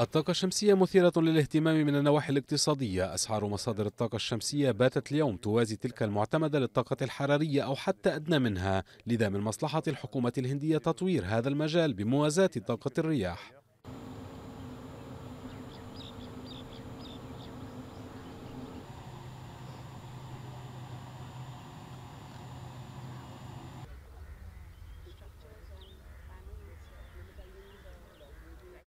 الطاقة الشمسية مثيرة للاهتمام من النواحي الاقتصادية أسعار مصادر الطاقة الشمسية باتت اليوم توازي تلك المعتمدة للطاقة الحرارية أو حتى أدنى منها لذا من مصلحة الحكومة الهندية تطوير هذا المجال بموازاة طاقة الرياح